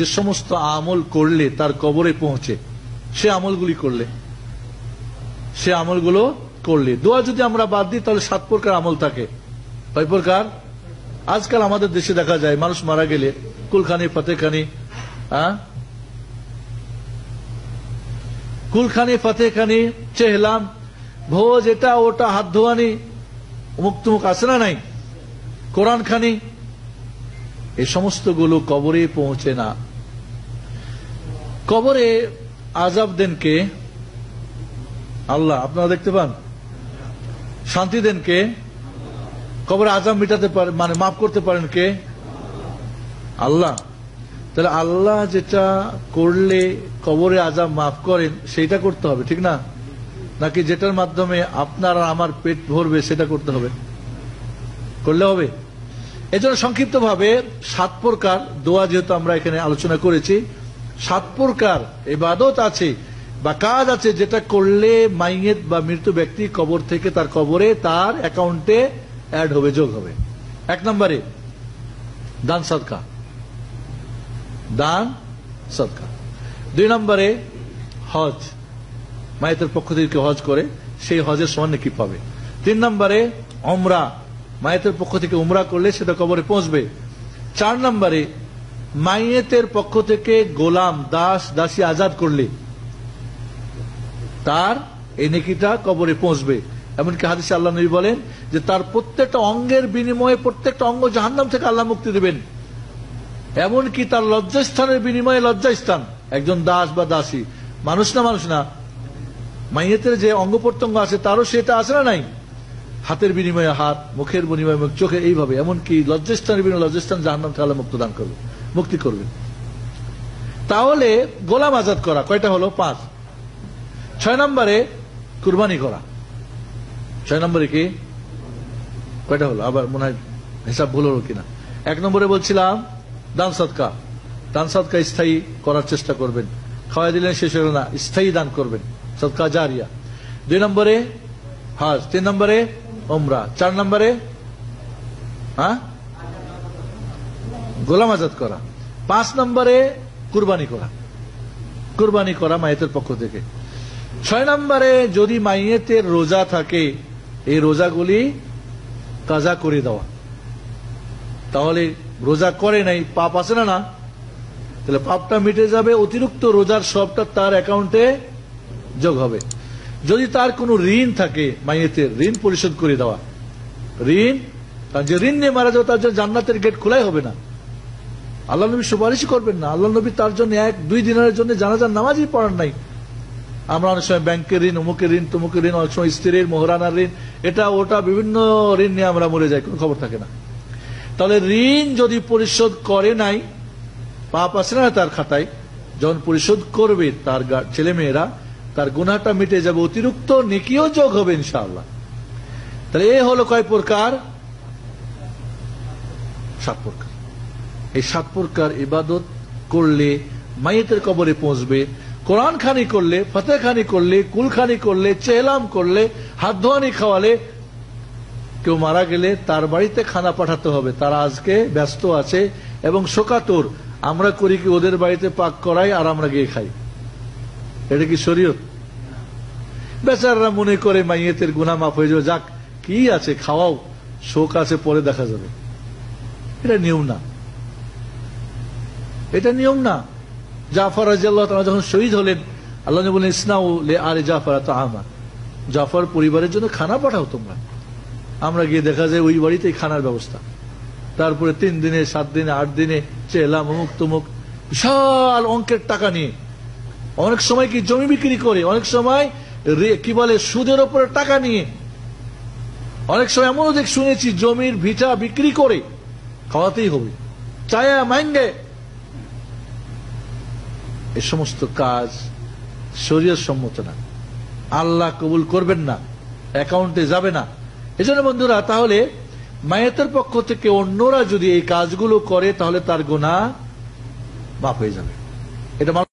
যে সমস্ত আমল করলে তার কবরে পৌঁছে সে আমলগুলি করলে সে আমলগুলো করলে দোয়া যদি আমরা বাদ দিই তাহলে সাত প্রকার আমল থাকে কয় প্রকার আজকাল আমাদের দেশে দেখা যায় মানুষ মারা গেলে কুলখানি ফতেখানি হ্যাঁ কুলখানি ফতেখানি চেহলাম ভোজ এটা ওটা হাত ধোয়ানি অমুক তুমুক আছে না নাই কোরআন খানি এ সমস্তগুলো কবরে পৌঁছে না কবরে আজাব দেন কে আল্লাহ আপনারা দেখতে পান শান্তি দেন কে কবরে আজাব মিটাতে পারে মানে মাফ করতে পারেন কে আল্লাহ তাহলে আল্লাহ যেটা করলে কবরে আজাব মাফ করেন সেইটা করতে হবে ঠিক না নাকি যেটার মাধ্যমে আপনার আমার পেট ভরবে সেটা করতে হবে করলে হবে এজন্য সংক্ষিপ্তভাবে সাত প্রকার দোয়া যেহেতু আমরা এখানে আলোচনা করেছি সাত প্রকার এবাদত আছে বা কাজ আছে যেটা করলে মাইয়েত বা মৃত ব্যক্তি কবর থেকে তার কবরে তার অ্যাকাউন্টে অ্যাড হবে যোগ হবে এক নম্বরে দান সৎকা দান সৎকা দুই নম্বরে হজ মায়েতের পক্ষ থেকে হজ করে সেই হজের সমান কি পাবে তিন নম্বরে অমরা মায়েতের পক্ষ থেকে উমরা করলে সেটা কবরে পৌঁছবে চার নম্বরে মাইয়েতের পক্ষ থেকে গোলাম দাস দাসী আজাদ করলে তার এই নেকিটা কবরে পৌঁছবে এমনকি হাদিস আল্লাহ নবী বলেন যে তার প্রত্যেকটা অঙ্গের বিনিময়ে প্রত্যেকটা অঙ্গ জাহান্নাম থেকে আল্লাহ মুক্তি দেবেন এমনকি তার লজ্জাস্থানের বিনিময়ে লজ্জাস্থান একজন দাস বা দাসী মানুষ না মানুষ না মাইয়েতের যে অঙ্গ প্রত্যঙ্গ আছে তারও সেটা আছে না নাই হাতের বিনিময়ে হাত মুখের বিনিময়ে মুখ চোখে এইভাবে এমনকি লজ্জাস্থানের বিনিময়ে লজ্জাস্থান নাম তাহলে মুক্ত দান করবে মুক্তি করবে তাহলে গোলাম আজাদ করা কয়টা হলো পাঁচ ছয় নম্বরে কুরবানি করা ছয় নম্বরে কি কয়টা হলো আবার মনে হয় হিসাব ভুল হলো কিনা এক নম্বরে বলছিলাম দান সৎকা দান সৎকা স্থায়ী করার চেষ্টা করবেন খাওয়াই দিলেন শেষ হলো না স্থায়ী দান করবেন সৎকা জারিয়া দুই নম্বরে হাজ তিন নম্বরে ওমরা চার নম্বরে হ্যাঁ গোলাম আজাদ করা পাঁচ নম্বরে কুরবানি করা কুরবানি করা মায়েতের পক্ষ থেকে ছয় নম্বরে যদি মাইয়েতের রোজা থাকে এই রোজাগুলি কাজা করে দেওয়া তাহলে রোজা করে নাই পাপ আছে না না তাহলে পাপটা মিটে যাবে অতিরিক্ত রোজার সবটা তার অ্যাকাউন্টে যোগ হবে যদি তার কোনো ঋণ থাকে মাইয়েতে ঋণ পরিশোধ করে দেওয়া ঋণ তার যে ঋণ নিয়ে মারা যাবে তার জন্য জান্নাতের গেট খোলাই হবে না আল্লাহ নবী সুপারিশ করবেন না আল্লাহ নবী তার জন্য এক দুই দিনের জন্য জানাজার নামাজই পড়ার নাই আমরা অনেক সময় ব্যাংকের ঋণ অমুকের ঋণ তমুকের ঋণ অনেক সময় স্ত্রীর মোহরানার ঋণ এটা ওটা বিভিন্ন ঋণ নিয়ে আমরা মরে যাই কোনো খবর থাকে না তাহলে ঋণ যদি পরিশোধ করে নাই পাপ আছে না তার খাতায় যখন পরিশোধ করবে তার ছেলে মেয়েরা তার গুনাটা মিটে যাবে অতিরিক্ত নেকিও যোগ হবে ইনশাআল্লাহ তাহলে এ হলো কয় প্রকার সাত প্রকার এই সাত প্রকার ইবাদত করলে মাইতের কবরে পৌঁছবে কোরআন খানি করলে খানি করলে কুলখানি করলে চেহলাম করলে হাত ধোয়ানি খাওয়ালে কেউ মারা গেলে তার বাড়িতে খানা পাঠাতে হবে তারা আজকে ব্যস্ত আছে এবং শোকাতর আমরা করি কি ওদের বাড়িতে পাক করাই আর আমরা গিয়ে খাই এটা কি শরীয়ত বেচাররা মনে করে মাইয়েতের গুণা মাফ হয়ে যাবে যাক কি আছে খাওয়াও শোক আছে পরে দেখা যাবে এটা নিয়ম না এটা নিয়ম না জাফর রাজিয়াল্লাহ যখন শহীদ হলেন আল্লাহ বলেন ইসনাউ লে আরে জাফর তাহামা জাফর পরিবারের জন্য খানা পাঠাও তোমরা আমরা গিয়ে দেখা যায় ওই বাড়িতেই খানার ব্যবস্থা তারপরে তিন দিনে সাত দিনে আট দিনে চেলা মুখ তুমুক বিশাল অঙ্কের টাকা নিয়ে অনেক সময় কি জমি বিক্রি করে অনেক সময় কি বলে সুদের ওপরে টাকা নিয়ে অনেক সময় এমনও দেখ শুনেছি জমির ভিটা বিক্রি করে খাওয়াতেই হবে চায়া মাইঙ্গে এ সমস্ত কাজ শরীর সম্মত না আল্লাহ কবুল করবেন না অ্যাকাউন্টে যাবে না এজন্য বন্ধুরা তাহলে মায়েতের পক্ষ থেকে অন্যরা যদি এই কাজগুলো করে তাহলে তার গোনা বাপ হয়ে যাবে এটা